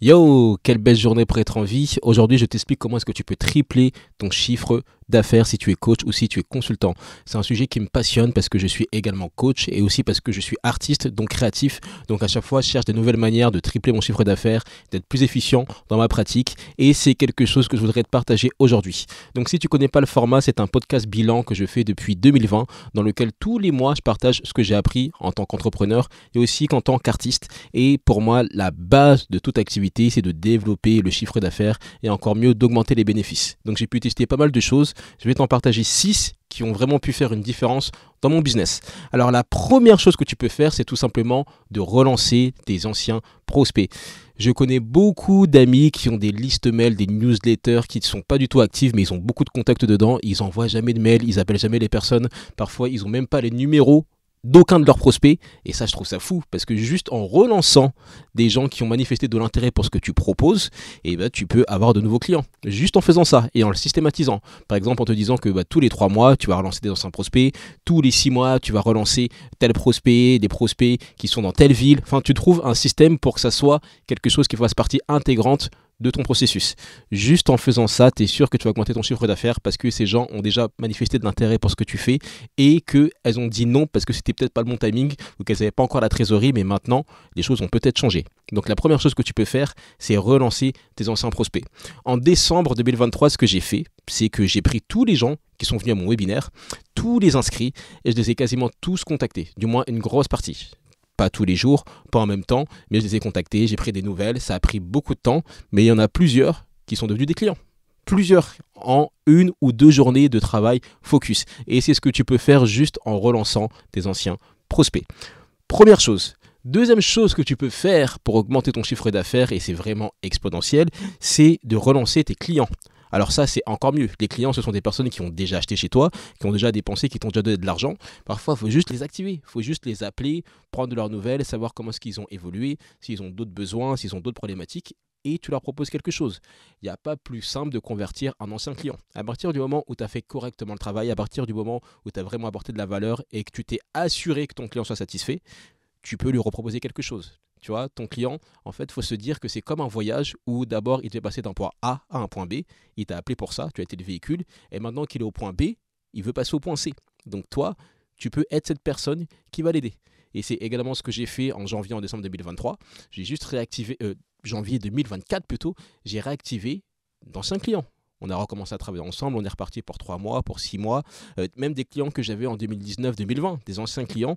Yo, quelle belle journée pour être en vie. Aujourd'hui, je t'explique comment est-ce que tu peux tripler ton chiffre d'affaires si tu es coach ou si tu es consultant. C'est un sujet qui me passionne parce que je suis également coach et aussi parce que je suis artiste, donc créatif. Donc à chaque fois, je cherche de nouvelles manières de tripler mon chiffre d'affaires, d'être plus efficient dans ma pratique et c'est quelque chose que je voudrais te partager aujourd'hui. Donc si tu connais pas le format, c'est un podcast bilan que je fais depuis 2020 dans lequel tous les mois, je partage ce que j'ai appris en tant qu'entrepreneur et aussi qu'en tant qu'artiste. Et pour moi, la base de toute activité, c'est de développer le chiffre d'affaires et encore mieux d'augmenter les bénéfices. Donc j'ai pu tester pas mal de choses je vais t'en partager 6 qui ont vraiment pu faire une différence dans mon business. Alors la première chose que tu peux faire, c'est tout simplement de relancer tes anciens prospects. Je connais beaucoup d'amis qui ont des listes mail, des newsletters qui ne sont pas du tout actives, mais ils ont beaucoup de contacts dedans. Ils n'envoient jamais de mails, ils appellent jamais les personnes. Parfois, ils n'ont même pas les numéros d'aucun de leurs prospects. Et ça, je trouve ça fou, parce que juste en relançant des gens qui ont manifesté de l'intérêt pour ce que tu proposes, et eh ben tu peux avoir de nouveaux clients. Juste en faisant ça et en le systématisant. Par exemple, en te disant que bah, tous les trois mois, tu vas relancer des anciens prospects, tous les six mois, tu vas relancer tel prospect, des prospects qui sont dans telle ville. Enfin, tu trouves un système pour que ça soit quelque chose qui fasse partie intégrante de ton processus. Juste en faisant ça, tu es sûr que tu vas augmenter ton chiffre d'affaires parce que ces gens ont déjà manifesté de l'intérêt pour ce que tu fais et qu'elles ont dit non parce que c'était peut-être pas le bon timing ou qu'elles n'avaient pas encore la trésorerie, mais maintenant, les choses ont peut-être changé. Donc la première chose que tu peux faire, c'est relancer tes anciens prospects. En décembre 2023, ce que j'ai fait, c'est que j'ai pris tous les gens qui sont venus à mon webinaire, tous les inscrits, et je les ai quasiment tous contactés, du moins une grosse partie pas tous les jours, pas en même temps, mais je les ai contactés, j'ai pris des nouvelles, ça a pris beaucoup de temps, mais il y en a plusieurs qui sont devenus des clients. Plusieurs en une ou deux journées de travail focus. Et c'est ce que tu peux faire juste en relançant tes anciens prospects. Première chose. Deuxième chose que tu peux faire pour augmenter ton chiffre d'affaires, et c'est vraiment exponentiel, c'est de relancer tes clients. Alors ça, c'est encore mieux. Les clients, ce sont des personnes qui ont déjà acheté chez toi, qui ont déjà dépensé, qui t'ont déjà donné de l'argent. Parfois, il faut juste les activer. Il faut juste les appeler, prendre de leurs nouvelles, savoir comment est-ce qu'ils ont évolué, s'ils ont d'autres besoins, s'ils ont d'autres problématiques et tu leur proposes quelque chose. Il n'y a pas plus simple de convertir un ancien client. À partir du moment où tu as fait correctement le travail, à partir du moment où tu as vraiment apporté de la valeur et que tu t'es assuré que ton client soit satisfait, tu peux lui reproposer quelque chose. Tu vois, ton client, en fait, il faut se dire que c'est comme un voyage où d'abord il devait passer d'un point A à un point B, il t'a appelé pour ça, tu as été le véhicule, et maintenant qu'il est au point B, il veut passer au point C. Donc toi, tu peux être cette personne qui va l'aider. Et c'est également ce que j'ai fait en janvier, en décembre 2023. J'ai juste réactivé, euh, janvier 2024 plutôt, j'ai réactivé d'anciens clients. On a recommencé à travailler ensemble, on est reparti pour trois mois, pour six mois, euh, même des clients que j'avais en 2019-2020, des anciens clients,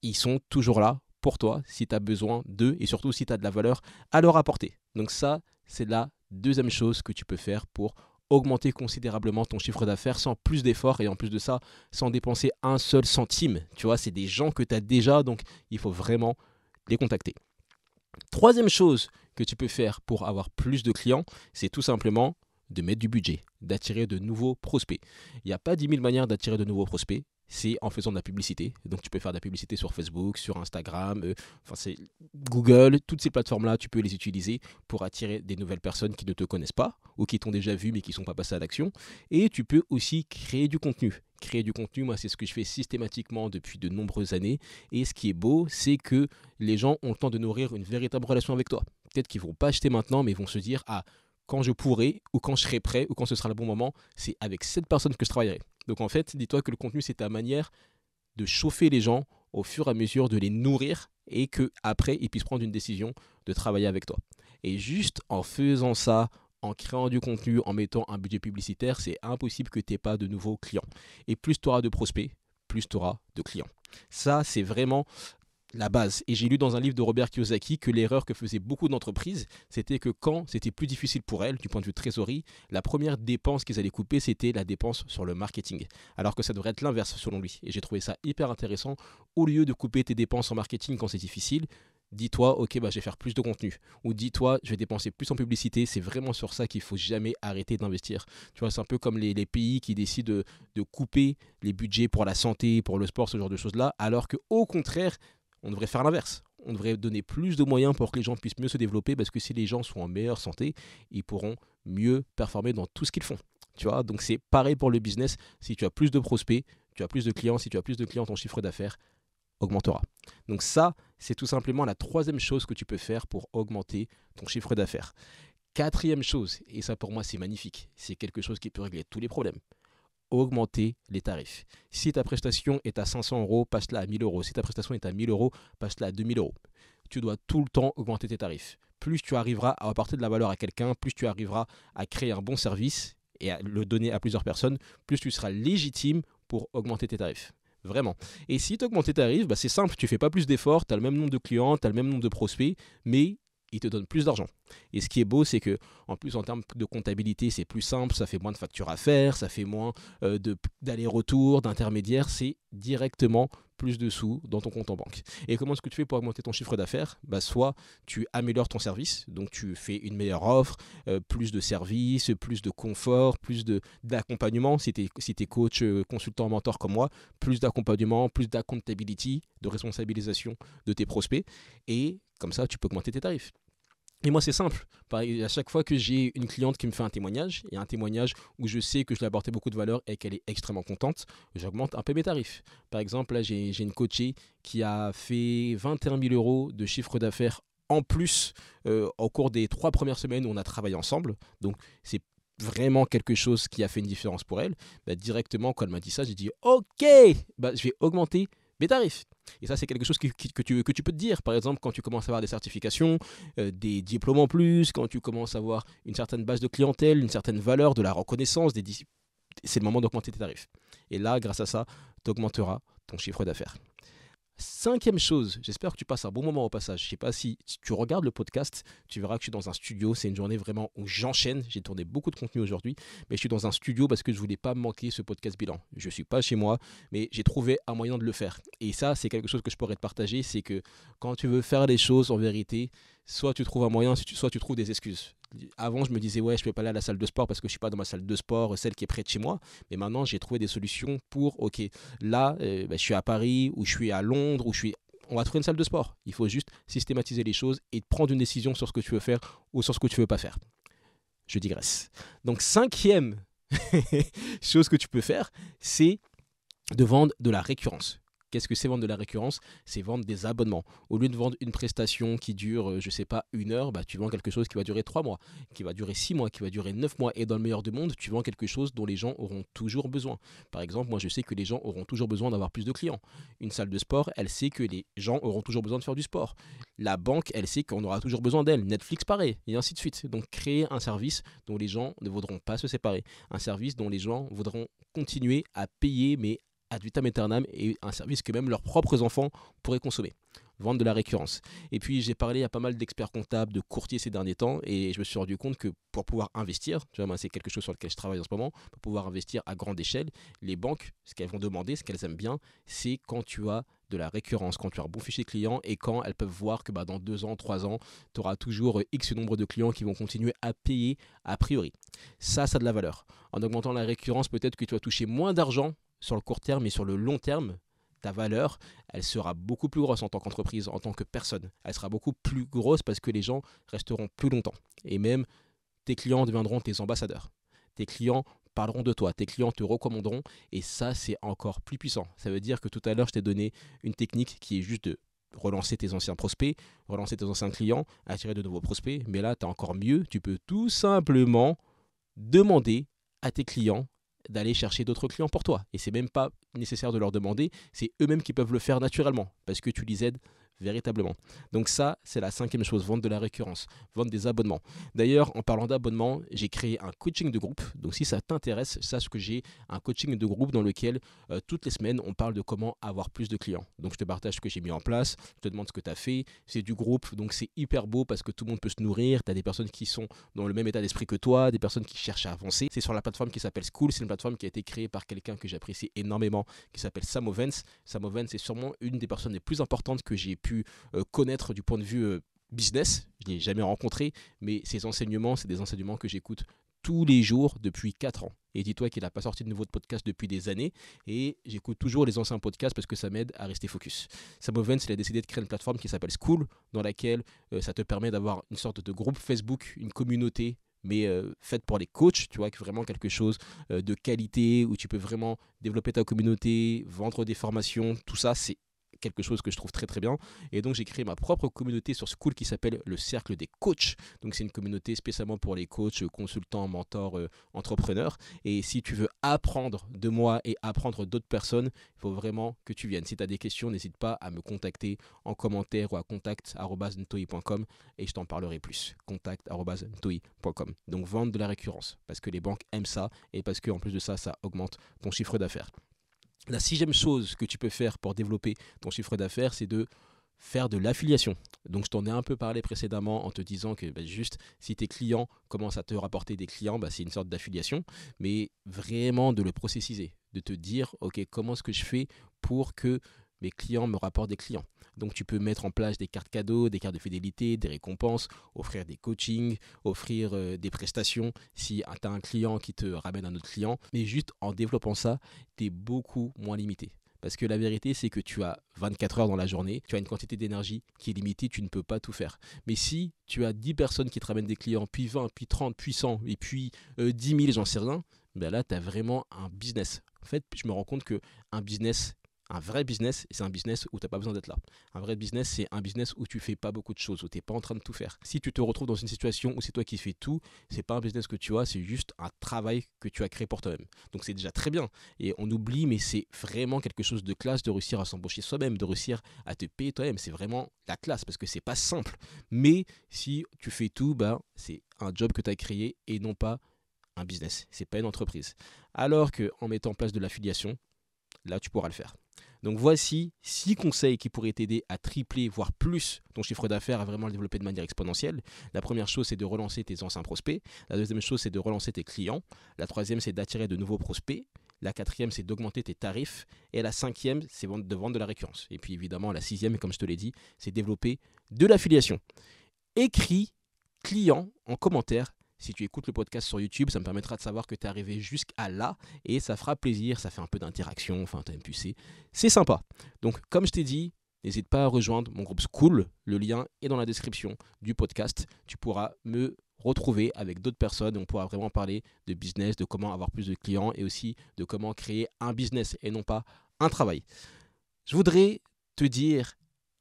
ils sont toujours là pour toi si tu as besoin d'eux et surtout si tu as de la valeur à leur apporter. Donc ça, c'est la deuxième chose que tu peux faire pour augmenter considérablement ton chiffre d'affaires sans plus d'efforts et en plus de ça, sans dépenser un seul centime. Tu vois, c'est des gens que tu as déjà, donc il faut vraiment les contacter. Troisième chose que tu peux faire pour avoir plus de clients, c'est tout simplement de mettre du budget, d'attirer de nouveaux prospects. Il n'y a pas dix mille manières d'attirer de nouveaux prospects c'est en faisant de la publicité. Donc tu peux faire de la publicité sur Facebook, sur Instagram, euh, enfin c'est Google, toutes ces plateformes-là, tu peux les utiliser pour attirer des nouvelles personnes qui ne te connaissent pas ou qui t'ont déjà vu mais qui ne sont pas passées à l'action. Et tu peux aussi créer du contenu. Créer du contenu, moi c'est ce que je fais systématiquement depuis de nombreuses années. Et ce qui est beau, c'est que les gens ont le temps de nourrir une véritable relation avec toi. Peut-être qu'ils ne vont pas acheter maintenant mais ils vont se dire ah quand je pourrai ou quand je serai prêt ou quand ce sera le bon moment, c'est avec cette personne que je travaillerai. Donc en fait, dis-toi que le contenu, c'est ta manière de chauffer les gens au fur et à mesure, de les nourrir et que après ils puissent prendre une décision de travailler avec toi. Et juste en faisant ça, en créant du contenu, en mettant un budget publicitaire, c'est impossible que tu n'aies pas de nouveaux clients. Et plus tu auras de prospects, plus tu auras de clients. Ça, c'est vraiment la base. Et j'ai lu dans un livre de Robert Kiyosaki que l'erreur que faisaient beaucoup d'entreprises, c'était que quand c'était plus difficile pour elles, du point de vue trésorerie, la première dépense qu'ils allaient couper, c'était la dépense sur le marketing. Alors que ça devrait être l'inverse selon lui. Et j'ai trouvé ça hyper intéressant. Au lieu de couper tes dépenses en marketing quand c'est difficile, dis-toi, ok, bah, je vais faire plus de contenu. Ou dis-toi, je vais dépenser plus en publicité. C'est vraiment sur ça qu'il faut jamais arrêter d'investir. Tu vois, c'est un peu comme les, pays qui décident de, de, couper les budgets pour la santé, pour le sport, ce genre de choses-là, alors que au contraire, on devrait faire l'inverse. On devrait donner plus de moyens pour que les gens puissent mieux se développer parce que si les gens sont en meilleure santé, ils pourront mieux performer dans tout ce qu'ils font. Tu vois, donc c'est pareil pour le business. Si tu as plus de prospects, tu as plus de clients. Si tu as plus de clients, ton chiffre d'affaires augmentera. Donc ça, c'est tout simplement la troisième chose que tu peux faire pour augmenter ton chiffre d'affaires. Quatrième chose, et ça pour moi c'est magnifique, c'est quelque chose qui peut régler tous les problèmes augmenter les tarifs. Si ta prestation est à 500 euros, passe-la à 1000 euros. Si ta prestation est à 1000 euros, passe-la à 2000 euros. Tu dois tout le temps augmenter tes tarifs. Plus tu arriveras à apporter de la valeur à quelqu'un, plus tu arriveras à créer un bon service et à le donner à plusieurs personnes, plus tu seras légitime pour augmenter tes tarifs. Vraiment. Et si tu augmentes tes tarifs, bah, c'est simple, tu fais pas plus d'efforts, tu as le même nombre de clients, tu as le même nombre de prospects, mais il te donne plus d'argent. Et ce qui est beau, c'est que en plus en termes de comptabilité, c'est plus simple, ça fait moins de factures à faire, ça fait moins euh, de d'aller-retour, d'intermédiaires, c'est directement plus de sous dans ton compte en banque. Et comment est-ce que tu fais pour augmenter ton chiffre d'affaires bah, Soit tu améliores ton service, donc tu fais une meilleure offre, euh, plus de services, plus de confort, plus d'accompagnement. Si tu es, es, coach, euh, consultant, mentor comme moi, plus d'accompagnement, plus d'accountability, de responsabilisation de tes prospects. Et comme ça, tu peux augmenter tes tarifs. Et moi, c'est simple. À chaque fois que j'ai une cliente qui me fait un témoignage, il y a un témoignage où je sais que je lui apporté beaucoup de valeur et qu'elle est extrêmement contente, j'augmente un peu mes tarifs. Par exemple, là, j'ai une coachée qui a fait 21 000 euros de chiffre d'affaires en plus euh, au cours des trois premières semaines où on a travaillé ensemble. Donc, c'est vraiment quelque chose qui a fait une différence pour elle. Bah, directement, quand elle m'a dit ça, j'ai dit OK, bah, je vais augmenter mes tarifs. Et ça, c'est quelque chose que, tu, peux te dire. Par exemple, quand tu commences à avoir des certifications, euh, des diplômes en plus, quand tu commences à avoir une certaine base de clientèle, une certaine valeur, de la reconnaissance, c'est le moment d'augmenter tes tarifs. Et là, grâce à ça, tu augmenteras ton chiffre d'affaires. Cinquième chose, j'espère que tu passes un bon moment au passage. Je sais pas si tu regardes le podcast, tu verras que je suis dans un studio. C'est une journée vraiment où j'enchaîne. J'ai tourné beaucoup de contenu aujourd'hui, mais je suis dans un studio parce que je voulais pas manquer ce podcast bilan. Je ne suis pas chez moi, mais j'ai trouvé un moyen de le faire. Et ça, c'est quelque chose que je pourrais te partager, c'est que quand tu veux faire les choses en vérité, soit tu trouves un moyen, soit tu trouves des excuses. Avant, je me disais, ouais, je peux pas aller à la salle de sport parce que je suis pas dans ma salle de sport, euh, celle qui est près de chez moi. Mais maintenant, j'ai trouvé des solutions pour, ok, là, euh, bah, je suis à Paris ou je suis à Londres ou je suis on va trouver une salle de sport. Il faut juste systématiser les choses et prendre une décision sur ce que tu veux faire ou sur ce que tu veux pas faire. Je digresse. Donc cinquième chose que tu peux faire, c'est de vendre de la récurrence. Qu'est-ce que c'est vendre de la récurrence C'est vendre des abonnements. Au lieu de vendre une prestation qui dure, euh, je sais pas, une heure, bah, tu vends quelque chose qui va durer trois mois, qui va durer six mois, qui va durer neuf mois. Et dans le meilleur du monde, tu vends quelque chose dont les gens auront toujours besoin. Par exemple, moi, je sais que les gens auront toujours besoin d'avoir plus de clients. Une salle de sport, elle sait que les gens auront toujours besoin de faire du sport. La banque, elle sait qu'on aura toujours besoin d'elle. Netflix, pareil, et ainsi de suite. Donc, créer un service dont les gens ne voudront pas se séparer. Un service dont les gens voudront continuer à payer, mais ad vitam et un service que même leurs propres enfants pourraient consommer. Vendre de la récurrence. Et puis j'ai parlé à pas mal d'experts comptables, de courtiers ces derniers temps et je me suis rendu compte que pour pouvoir investir, tu c'est quelque chose sur lequel je travaille en ce moment, pour pouvoir investir à grande échelle, les banques, ce qu'elles vont demander, ce qu'elles aiment bien, c'est quand tu as de la récurrence, quand tu as un bon fichier client et quand elles peuvent voir que bah, dans deux ans, trois ans, tu auras toujours euh, X nombre de clients qui vont continuer à payer a priori. Ça, ça a de la valeur. En augmentant la récurrence, peut-être que tu vas toucher moins d'argent sur le court terme et sur le long terme, ta valeur, elle sera beaucoup plus grosse en tant qu'entreprise, en tant que personne. Elle sera beaucoup plus grosse parce que les gens resteront plus longtemps. Et même, tes clients deviendront tes ambassadeurs. Tes clients parleront de toi, tes clients te recommanderont. Et ça, c'est encore plus puissant. Ça veut dire que tout à l'heure, je t'ai donné une technique qui est juste de relancer tes anciens prospects, relancer tes anciens clients, attirer de nouveaux prospects. Mais là, tu as encore mieux. Tu peux tout simplement demander à tes clients d'aller chercher d'autres clients pour toi. Et c'est même pas nécessaire de leur demander, c'est eux-mêmes qui peuvent le faire naturellement parce que tu les aides véritablement. Donc ça, c'est la cinquième chose, vendre de la récurrence, vendre des abonnements. D'ailleurs, en parlant d'abonnements, j'ai créé un coaching de groupe. Donc si ça t'intéresse, sache que j'ai un coaching de groupe dans lequel euh, toutes les semaines, on parle de comment avoir plus de clients. Donc je te partage ce que j'ai mis en place, je te demande ce que tu as fait. C'est du groupe, donc c'est hyper beau parce que tout le monde peut se nourrir. Tu as des personnes qui sont dans le même état d'esprit que toi, des personnes qui cherchent à avancer. C'est sur la plateforme qui s'appelle School, c'est une plateforme qui a été créée par quelqu'un que j'apprécie énormément, qui s'appelle Samovens. Samovens, Sam est sûrement une des personnes les plus importantes que j'ai pu euh, connaître du point de vue euh, business. Je n'ai jamais rencontré, mais ces enseignements, c'est des enseignements que j'écoute tous les jours depuis 4 ans. Et dis-toi qu'il n'a pas sorti de nouveau de podcast depuis des années. Et j'écoute toujours les anciens podcasts parce que ça m'aide à rester focus. Sam Ovens, il a décidé de créer une plateforme qui s'appelle School, dans laquelle euh, ça te permet d'avoir une sorte de groupe Facebook, une communauté mais faite pour les coachs, tu vois, vraiment quelque chose de qualité où tu peux vraiment développer ta communauté, vendre des formations, tout ça, c'est quelque chose que je trouve très très bien. Et donc j'ai créé ma propre communauté sur School qui s'appelle le Cercle des Coachs. Donc c'est une communauté spécialement pour les coachs, euh, consultants, mentors, euh, entrepreneurs. Et si tu veux apprendre de moi et apprendre d'autres personnes, il faut vraiment que tu viennes. Si tu as des questions, n'hésite pas à me contacter en commentaire ou à contact.ntoi.com et je t'en parlerai plus. Contact.ntoi.com. Donc vendre de la récurrence parce que les banques aiment ça et parce qu'en plus de ça, ça augmente ton chiffre d'affaires. La sixième chose que tu peux faire pour développer ton chiffre d'affaires, c'est de faire de l'affiliation. Donc je t'en ai un peu parlé précédemment en te disant que bah, juste si tes clients commencent à te rapporter des clients, bah, c'est une sorte d'affiliation, mais vraiment de le processiser, de te dire, ok, comment est-ce que je fais pour que mes clients me rapportent des clients donc tu peux mettre en place des cartes cadeaux, des cartes de fidélité, des récompenses, offrir des coachings, offrir euh, des prestations si tu as un client qui te ramène un autre client. Mais juste en développant ça, tu es beaucoup moins limité. Parce que la vérité, c'est que tu as 24 heures dans la journée, tu as une quantité d'énergie qui est limitée, tu ne peux pas tout faire. Mais si tu as 10 personnes qui te ramènent des clients, puis 20, puis 30, puis 100, et puis 10 euh, 000, j'en sais rien, ben là, tu as vraiment un business. En fait, je me rends compte que un business, un vrai business, c'est un business où tu n'as pas besoin d'être là. Un vrai business, c'est un business où tu fais pas beaucoup de choses, où tu n'es pas en train de tout faire. Si tu te retrouves dans une situation où c'est toi qui fais tout, c'est pas un business que tu as, c'est juste un travail que tu as créé pour toi-même. Donc c'est déjà très bien. Et on oublie, mais c'est vraiment quelque chose de classe de réussir à s'embaucher soi-même, de réussir à te payer toi-même. C'est vraiment la classe parce que c'est pas simple. Mais si tu fais tout, bah, c'est un job que tu as créé et non pas un business. C'est pas une entreprise. Alors que en mettant en place de l'affiliation, là tu pourras le faire. Donc voici six conseils qui pourraient t'aider à tripler, voire plus, ton chiffre d'affaires, à vraiment le développer de manière exponentielle. La première chose, c'est de relancer tes anciens prospects. La deuxième chose, c'est de relancer tes clients. La troisième, c'est d'attirer de nouveaux prospects. La quatrième, c'est d'augmenter tes tarifs. Et la cinquième, c'est de vendre de la récurrence. Et puis évidemment, la sixième, comme je te l'ai dit, c'est développer de l'affiliation. Écris client en commentaire si tu écoutes le podcast sur YouTube, ça me permettra de savoir que tu es arrivé jusqu'à là et ça fera plaisir, ça fait un peu d'interaction, enfin as impulsé. C'est sympa. Donc comme je t'ai dit, n'hésite pas à rejoindre mon groupe School, le lien est dans la description du podcast. Tu pourras me retrouver avec d'autres personnes et on pourra vraiment parler de business, de comment avoir plus de clients et aussi de comment créer un business et non pas un travail. Je voudrais te dire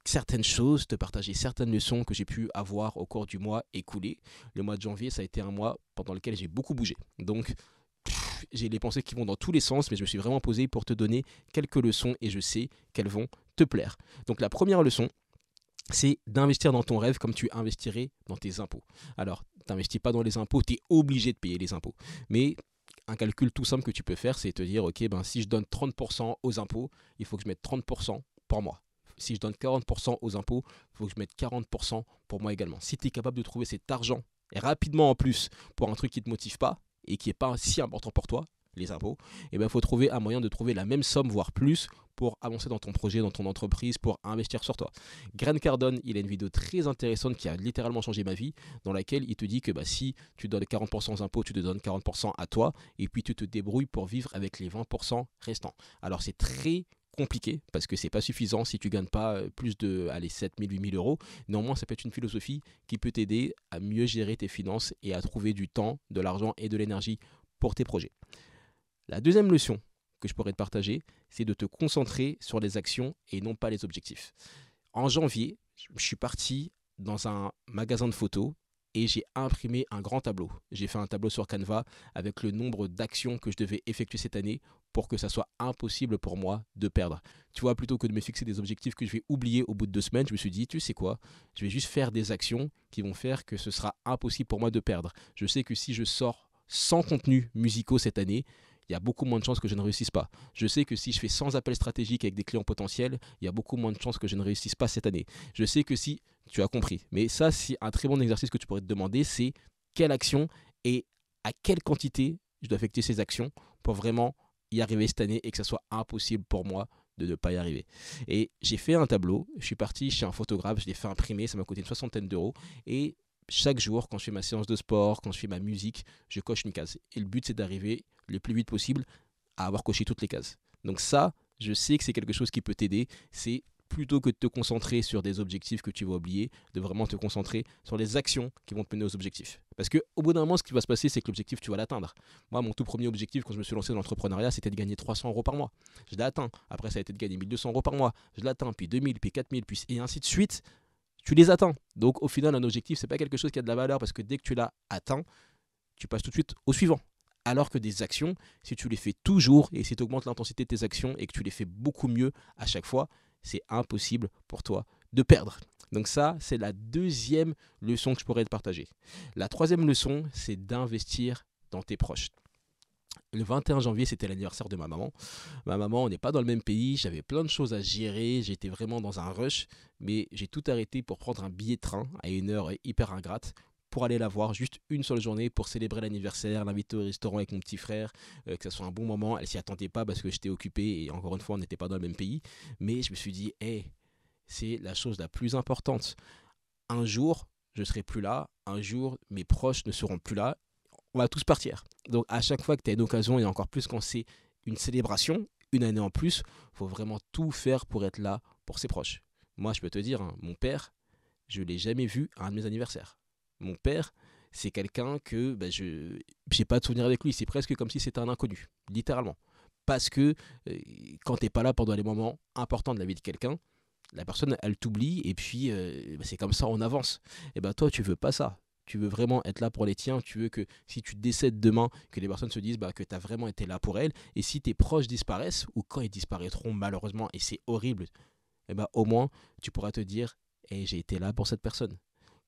certaines choses, te partager certaines leçons que j'ai pu avoir au cours du mois écoulé. Le mois de janvier, ça a été un mois pendant lequel j'ai beaucoup bougé. Donc, j'ai les pensées qui vont dans tous les sens, mais je me suis vraiment posé pour te donner quelques leçons et je sais qu'elles vont te plaire. Donc, la première leçon, c'est d'investir dans ton rêve comme tu investirais dans tes impôts. Alors, t'investis pas dans les impôts, tu es obligé de payer les impôts. Mais un calcul tout simple que tu peux faire, c'est te dire, ok, ben, si je donne 30% aux impôts, il faut que je mette 30% pour moi si je donne 40% aux impôts, il faut que je mette 40% pour moi également. Si tu es capable de trouver cet argent, rapidement en plus, pour un truc qui ne te motive pas et qui n'est pas si important pour toi, les impôts, il eh ben faut trouver un moyen de trouver la même somme, voire plus, pour avancer dans ton projet, dans ton entreprise, pour investir sur toi. Grant Cardone, il a une vidéo très intéressante qui a littéralement changé ma vie, dans laquelle il te dit que bah, si tu donnes 40% aux impôts, tu te donnes 40% à toi, et puis tu te débrouilles pour vivre avec les 20% restants. Alors c'est très compliqué parce que c'est pas suffisant si tu gagnes pas euh, plus de allez 8 000 euros néanmoins ça peut être une philosophie qui peut t'aider à mieux gérer tes finances et à trouver du temps de l'argent et de l'énergie pour tes projets la deuxième leçon que je pourrais te partager c'est de te concentrer sur les actions et non pas les objectifs en janvier je suis parti dans un magasin de photos et j'ai imprimé un grand tableau. J'ai fait un tableau sur Canva avec le nombre d'actions que je devais effectuer cette année pour que ça soit impossible pour moi de perdre. Tu vois, plutôt que de me fixer des objectifs que je vais oublier au bout de deux semaines, je me suis dit, tu sais quoi, je vais juste faire des actions qui vont faire que ce sera impossible pour moi de perdre. Je sais que si je sors sans contenu musicaux cette année, il y a beaucoup moins de chances que je ne réussisse pas. Je sais que si je fais 100 appels stratégiques avec des clients potentiels, il y a beaucoup moins de chances que je ne réussisse pas cette année. Je sais que si, tu as compris. Mais ça, c'est un très bon exercice que tu pourrais te demander, c'est quelle action et à quelle quantité je dois affecter ces actions pour vraiment y arriver cette année et que ça soit impossible pour moi de ne pas y arriver. Et j'ai fait un tableau, je suis parti chez un photographe, je l'ai fait imprimer, ça m'a coûté une soixantaine d'euros. Et chaque jour, quand je fais ma séance de sport, quand je fais ma musique, je coche une case. Et le but, c'est d'arriver le plus vite possible à avoir coché toutes les cases. Donc ça, je sais que c'est quelque chose qui peut t'aider. C'est plutôt que de te concentrer sur des objectifs que tu vas oublier, de vraiment te concentrer sur les actions qui vont te mener aux objectifs. Parce que au bout d'un moment, ce qui va se passer, c'est que l'objectif, tu vas l'atteindre. Moi, mon tout premier objectif quand je me suis lancé dans l'entrepreneuriat, c'était de gagner 300 euros par mois. Je l'ai atteint. Après, ça a été de gagner 1200 euros par mois. Je l'atteins, puis 2000, puis 4000, puis et ainsi de suite. Tu les atteins. Donc, au final, un objectif, c'est pas quelque chose qui a de la valeur parce que dès que tu l'as atteint, tu passes tout de suite au suivant. Alors que des actions, si tu les fais toujours et si tu augmentes l'intensité de tes actions et que tu les fais beaucoup mieux à chaque fois, c'est impossible pour toi de perdre. Donc ça, c'est la deuxième leçon que je pourrais te partager. La troisième leçon, c'est d'investir dans tes proches. Le 21 janvier, c'était l'anniversaire de ma maman. Ma maman, on n'est pas dans le même pays, j'avais plein de choses à gérer, j'étais vraiment dans un rush, mais j'ai tout arrêté pour prendre un billet de train à une heure hyper ingrate pour aller la voir juste une seule journée pour célébrer l'anniversaire, l'inviter au restaurant avec mon petit frère, euh, que ça soit un bon moment. Elle s'y attendait pas parce que j'étais occupé et encore une fois, on n'était pas dans le même pays. Mais je me suis dit, hé, c'est la chose la plus importante. Un jour, je serai plus là. Un jour, mes proches ne seront plus là. On va tous partir. Donc, à chaque fois que tu as une occasion, et encore plus quand c'est une célébration, une année en plus, faut vraiment tout faire pour être là pour ses proches. Moi, je peux te dire, hein, mon père, je l'ai jamais vu à un de mes anniversaires. Mon père, c'est quelqu'un que bah, je n'ai pas de souvenir avec lui. C'est presque comme si c'était un inconnu, littéralement. Parce que euh, quand tu n'es pas là pendant les moments importants de la vie de quelqu'un, la personne, elle t'oublie et puis euh, bah, c'est comme ça, on avance. Et eh ben toi, tu veux pas ça. Tu veux vraiment être là pour les tiens. Tu veux que si tu décèdes demain, que les personnes se disent bah, que tu as vraiment été là pour elles. Et si tes proches disparaissent, ou quand ils disparaîtront malheureusement, et c'est horrible, eh ben au moins, tu pourras te dire, eh, j'ai été là pour cette personne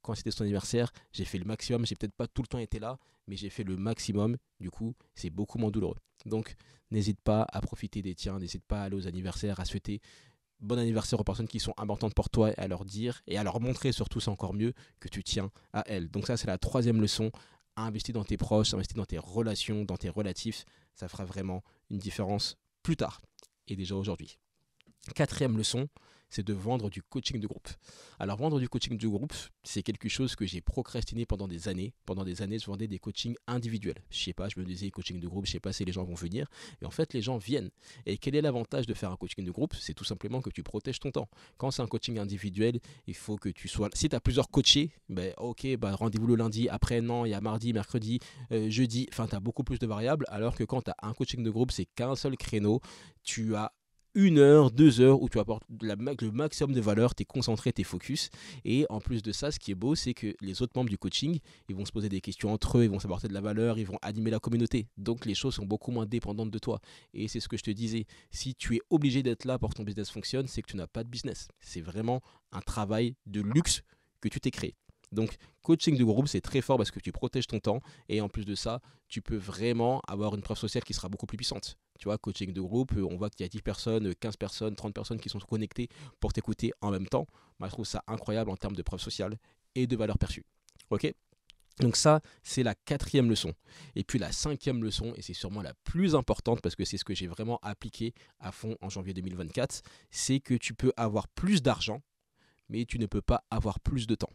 quand c'était son anniversaire, j'ai fait le maximum. J'ai peut-être pas tout le temps été là, mais j'ai fait le maximum. Du coup, c'est beaucoup moins douloureux. Donc, n'hésite pas à profiter des tiens, n'hésite pas à aller aux anniversaires, à souhaiter bon anniversaire aux personnes qui sont importantes pour toi et à leur dire et à leur montrer surtout, c'est encore mieux, que tu tiens à elles. Donc ça, c'est la troisième leçon. investir dans tes proches, investir dans tes relations, dans tes relatifs. Ça fera vraiment une différence plus tard et déjà aujourd'hui. Quatrième leçon, c'est de vendre du coaching de groupe. Alors vendre du coaching de groupe, c'est quelque chose que j'ai procrastiné pendant des années. Pendant des années, je vendais des coachings individuels. Je sais pas, je me disais coaching de groupe, je sais pas si les gens vont venir. Et en fait, les gens viennent. Et quel est l'avantage de faire un coaching de groupe C'est tout simplement que tu protèges ton temps. Quand c'est un coaching individuel, il faut que tu sois... Si tu as plusieurs coachés, ben ok, bah, rendez-vous le lundi, après non, il y a mardi, mercredi, euh, jeudi, enfin tu as beaucoup plus de variables. Alors que quand tu as un coaching de groupe, c'est qu'un seul créneau, tu as une heure, deux heures où tu apportes le maximum de valeur, tu es concentré, tu es focus. Et en plus de ça, ce qui est beau, c'est que les autres membres du coaching, ils vont se poser des questions entre eux, ils vont s'apporter de la valeur, ils vont animer la communauté. Donc les choses sont beaucoup moins dépendantes de toi. Et c'est ce que je te disais. Si tu es obligé d'être là pour que ton business fonctionne, c'est que tu n'as pas de business. C'est vraiment un travail de luxe que tu t'es créé. Donc, coaching de groupe, c'est très fort parce que tu protèges ton temps et en plus de ça, tu peux vraiment avoir une preuve sociale qui sera beaucoup plus puissante. Tu vois, coaching de groupe, euh, on voit qu'il y a 10 personnes, 15 euh, personnes, 30 personnes qui sont connectées pour t'écouter en même temps. Moi, je trouve ça incroyable en termes de preuve sociale et de valeur perçue. OK donc ça, c'est la quatrième leçon. Et puis la cinquième leçon, et c'est sûrement la plus importante parce que c'est ce que j'ai vraiment appliqué à fond en janvier 2024, c'est que tu peux avoir plus d'argent, mais tu ne peux pas avoir plus de temps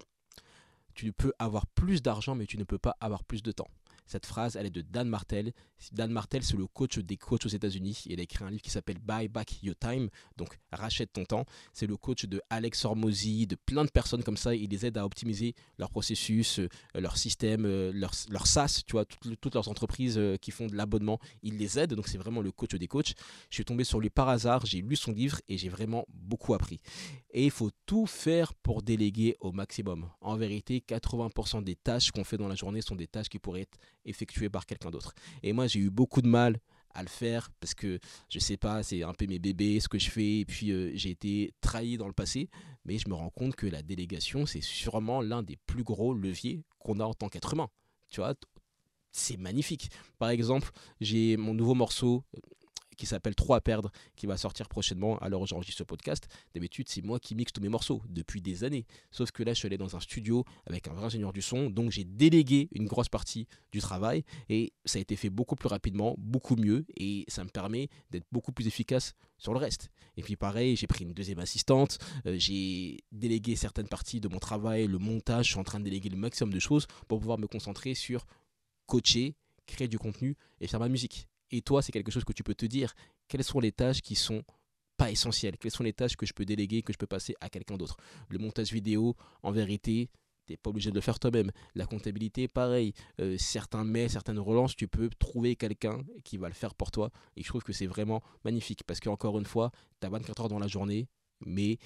tu peux avoir plus d'argent, mais tu ne peux pas avoir plus de temps. Cette phrase, elle est de Dan Martel. Dan Martel, c'est le coach des coachs aux États-Unis. Il a écrit un livre qui s'appelle Buy Back Your Time, donc rachète ton temps. C'est le coach de Alex Hormozy, de plein de personnes comme ça. Il les aide à optimiser leur processus, euh, leur système, euh, leur, leur SaaS, tu vois, toutes, toutes leurs entreprises euh, qui font de l'abonnement. Il les aide, donc c'est vraiment le coach des coachs. Je suis tombé sur lui par hasard, j'ai lu son livre et j'ai vraiment beaucoup appris. Et il faut tout faire pour déléguer au maximum. En vérité, 80% des tâches qu'on fait dans la journée sont des tâches qui pourraient être effectué par quelqu'un d'autre. Et moi, j'ai eu beaucoup de mal à le faire parce que je sais pas, c'est un peu mes bébés, ce que je fais. Et puis euh, j'ai été trahi dans le passé, mais je me rends compte que la délégation, c'est sûrement l'un des plus gros leviers qu'on a en tant qu'être humain. Tu vois, c'est magnifique. Par exemple, j'ai mon nouveau morceau, qui s'appelle Trois à perdre, qui va sortir prochainement Alors l'heure j'enregistre ce podcast. D'habitude, c'est moi qui mixe tous mes morceaux depuis des années. Sauf que là, je suis allé dans un studio avec un vrai ingénieur du son, donc j'ai délégué une grosse partie du travail et ça a été fait beaucoup plus rapidement, beaucoup mieux et ça me permet d'être beaucoup plus efficace sur le reste. Et puis pareil, j'ai pris une deuxième assistante, euh, j'ai délégué certaines parties de mon travail, le montage, je suis en train de déléguer le maximum de choses pour pouvoir me concentrer sur coacher, créer du contenu et faire ma musique. Et toi, c'est quelque chose que tu peux te dire. Quelles sont les tâches qui sont pas essentielles Quelles sont les tâches que je peux déléguer, que je peux passer à quelqu'un d'autre Le montage vidéo, en vérité, t'es pas obligé de le faire toi-même. La comptabilité, pareil. Euh, certains mets, certaines relances, tu peux trouver quelqu'un qui va le faire pour toi. Et je trouve que c'est vraiment magnifique parce qu'encore une fois, tu as 24 heures dans la journée, mais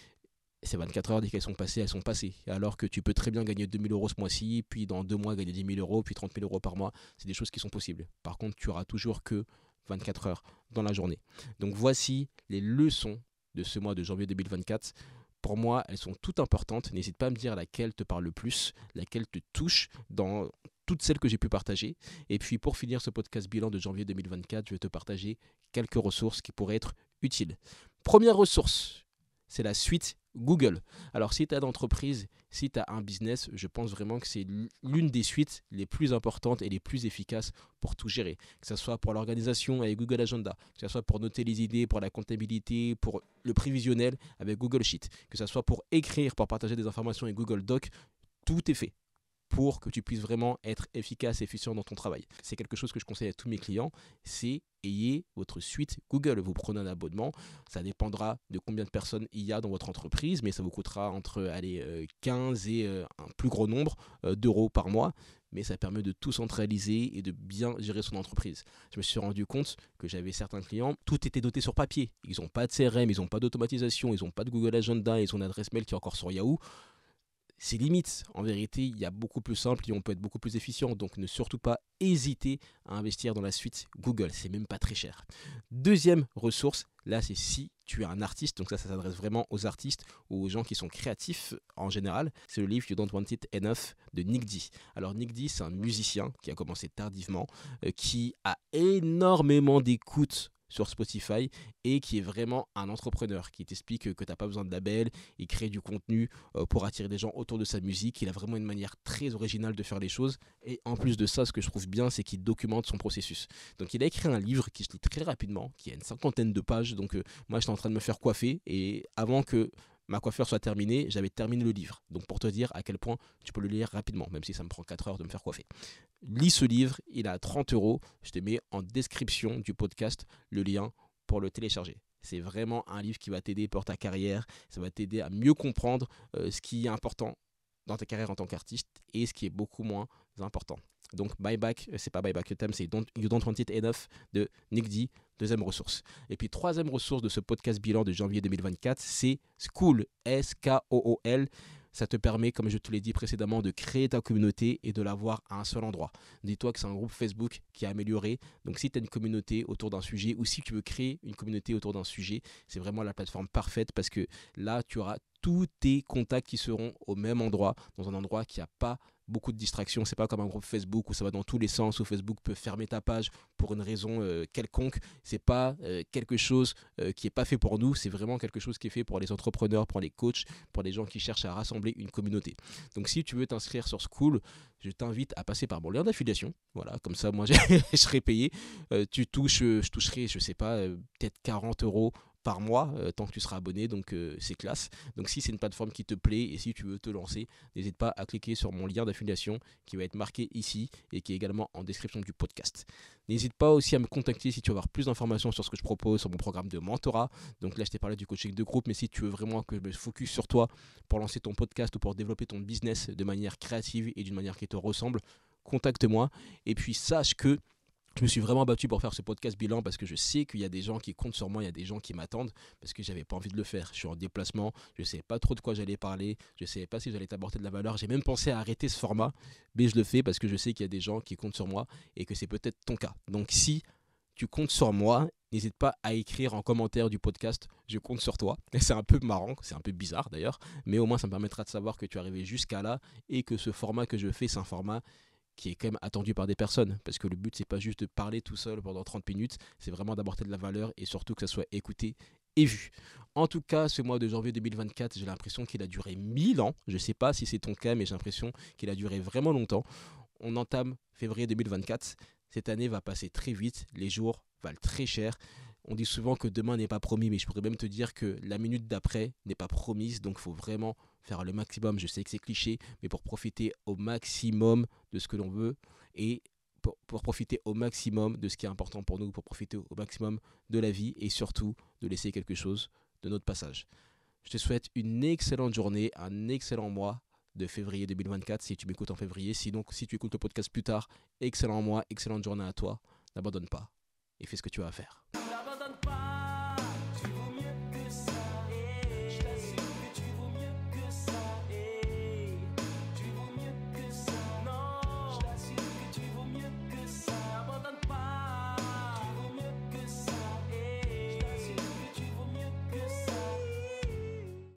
ces 24 heures, dès qu'elles sont passées, elles sont passées. Alors que tu peux très bien gagner 2000 euros ce mois-ci, puis dans deux mois gagner 10 000 euros, puis 30 000 euros par mois. C'est des choses qui sont possibles. Par contre, tu auras toujours que 24 heures dans la journée. Donc voici les leçons de ce mois de janvier 2024. Pour moi, elles sont toutes importantes. N'hésite pas à me dire laquelle te parle le plus, laquelle te touche dans toutes celles que j'ai pu partager. Et puis pour finir ce podcast bilan de janvier 2024, je vais te partager quelques ressources qui pourraient être utiles. Première ressource, c'est la suite Google. Alors si tu as d'entreprise, si tu as un business, je pense vraiment que c'est l'une des suites les plus importantes et les plus efficaces pour tout gérer. Que ce soit pour l'organisation avec Google Agenda, que ce soit pour noter les idées, pour la comptabilité, pour le prévisionnel avec Google Sheet, que ce soit pour écrire, pour partager des informations avec Google Doc, tout est fait pour que tu puisses vraiment être efficace et efficient dans ton travail. C'est quelque chose que je conseille à tous mes clients, c'est ayez votre suite Google. Vous prenez un abonnement, ça dépendra de combien de personnes il y a dans votre entreprise, mais ça vous coûtera entre 15 euh, et euh, un plus gros nombre euh, d'euros par mois. Mais ça permet de tout centraliser et de bien gérer son entreprise. Je me suis rendu compte que j'avais certains clients, tout était doté sur papier. Ils n'ont pas de CRM, ils n'ont pas d'automatisation, ils n'ont pas de Google Agenda, ils ont une adresse mail qui est encore sur Yahoo. Ces limites. En vérité, il y a beaucoup plus simple et on peut être beaucoup plus efficient. Donc ne surtout pas hésiter à investir dans la suite Google. C'est même pas très cher. Deuxième ressource, là c'est si tu es un artiste. Donc ça, ça s'adresse vraiment aux artistes ou aux gens qui sont créatifs en général. C'est le livre You Don't Want It Enough de Nick D. Alors Nick D, c'est un musicien qui a commencé tardivement, euh, qui a énormément d'écoute sur Spotify et qui est vraiment un entrepreneur qui t'explique que tu n'as pas besoin de label, il crée du contenu euh, pour attirer des gens autour de sa musique, il a vraiment une manière très originale de faire les choses et en plus de ça, ce que je trouve bien, c'est qu'il documente son processus. Donc il a écrit un livre qui se lit très rapidement, qui a une cinquantaine de pages, donc euh, moi j'étais en train de me faire coiffer et avant que ma coiffure soit terminée, j'avais terminé le livre. Donc pour te dire à quel point tu peux le lire rapidement, même si ça me prend 4 heures de me faire coiffer. Lis ce livre, il a à 30 euros. Je te mets en description du podcast le lien pour le télécharger. C'est vraiment un livre qui va t'aider pour ta carrière, ça va t'aider à mieux comprendre euh, ce qui est important dans ta carrière en tant qu'artiste et ce qui est beaucoup moins important. Donc Buyback, euh, c'est pas Buyback le thème, c'est You Don't Want It Enough de Nick D. Deuxième ressource. Et puis troisième ressource de ce podcast bilan de janvier 2024, c'est School, S-K-O-O-L. Ça te permet, comme je te l'ai dit précédemment, de créer ta communauté et de l'avoir à un seul endroit. Dis-toi que c'est un groupe Facebook qui a amélioré. Donc si tu as une communauté autour d'un sujet ou si tu veux créer une communauté autour d'un sujet, c'est vraiment la plateforme parfaite parce que là, tu auras tous tes contacts qui seront au même endroit, dans un endroit qui n'a pas beaucoup de distractions. C'est pas comme un groupe Facebook où ça va dans tous les sens, où Facebook peut fermer ta page pour une raison euh, quelconque. C'est pas euh, quelque chose euh, qui est pas fait pour nous. C'est vraiment quelque chose qui est fait pour les entrepreneurs, pour les coachs, pour les gens qui cherchent à rassembler une communauté. Donc, si tu veux t'inscrire sur School, je t'invite à passer par mon lien d'affiliation. Voilà, comme ça, moi, je serai payé. tu touches, je toucherai, je sais pas, peut-être 40 euros par mois euh, tant que tu seras abonné, donc euh, c'est classe. Donc si c'est une plateforme qui te plaît et si tu veux te lancer, n'hésite pas à cliquer sur mon lien d'affiliation qui va être marqué ici et qui est également en description du podcast. N'hésite pas aussi à me contacter si tu veux avoir plus d'informations sur ce que je propose sur mon programme de mentorat. Donc là, je t'ai parlé du coaching de groupe, mais si tu veux vraiment que je me focus sur toi pour lancer ton podcast ou pour développer ton business de manière créative et d'une manière qui te ressemble, contacte-moi. Et puis sache que je me suis vraiment battu pour faire ce podcast bilan parce que je sais qu'il y a des gens qui comptent sur moi, il y a des gens qui m'attendent parce que j'avais pas envie de le faire. Je suis en déplacement, je ne savais pas trop de quoi j'allais parler, je ne savais pas si j'allais t'apporter de la valeur. J'ai même pensé à arrêter ce format, mais je le fais parce que je sais qu'il y a des gens qui comptent sur moi et que c'est peut-être ton cas. Donc si tu comptes sur moi, n'hésite pas à écrire en commentaire du podcast, je compte sur toi. C'est un peu marrant, c'est un peu bizarre d'ailleurs, mais au moins ça me permettra de savoir que tu es arrivé jusqu'à là et que ce format que je fais, c'est un format qui est quand même attendu par des personnes. Parce que le but, c'est pas juste de parler tout seul pendant 30 minutes, c'est vraiment d'apporter de la valeur et surtout que ça soit écouté et vu. En tout cas, ce mois de janvier 2024, j'ai l'impression qu'il a duré 1000 ans. Je sais pas si c'est ton cas, mais j'ai l'impression qu'il a duré vraiment longtemps. On entame février 2024. Cette année va passer très vite, les jours valent très cher. On dit souvent que demain n'est pas promis, mais je pourrais même te dire que la minute d'après n'est pas promise, donc il faut vraiment faire le maximum. Je sais que c'est cliché, mais pour profiter au maximum de ce que l'on veut et pour, profiter au maximum de ce qui est important pour nous, pour profiter au maximum de la vie et surtout de laisser quelque chose de notre passage. Je te souhaite une excellente journée, un excellent mois de février 2024 si tu m'écoutes en février. Sinon, si tu écoutes le podcast plus tard, excellent mois, excellente journée à toi. N'abandonne pas et fais ce que tu as à faire.